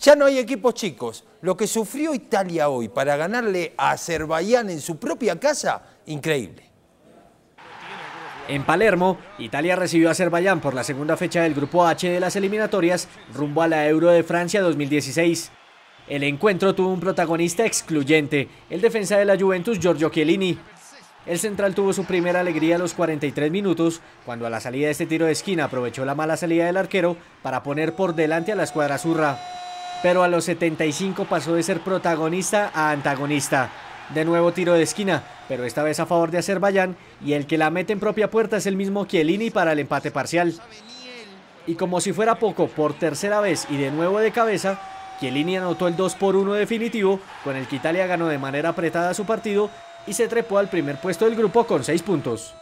Ya no hay equipos chicos. Lo que sufrió Italia hoy para ganarle a Azerbaiyán en su propia casa, increíble. En Palermo, Italia recibió a Azerbaiyán por la segunda fecha del Grupo H de las eliminatorias rumbo a la Euro de Francia 2016. El encuentro tuvo un protagonista excluyente, el defensa de la Juventus Giorgio Chiellini. El central tuvo su primera alegría a los 43 minutos, cuando a la salida de este tiro de esquina aprovechó la mala salida del arquero para poner por delante a la escuadra zurra pero a los 75 pasó de ser protagonista a antagonista. De nuevo tiro de esquina, pero esta vez a favor de Azerbaiyán y el que la mete en propia puerta es el mismo Chiellini para el empate parcial. Y como si fuera poco, por tercera vez y de nuevo de cabeza, Chiellini anotó el 2 por 1 definitivo, con el que Italia ganó de manera apretada su partido y se trepó al primer puesto del grupo con 6 puntos.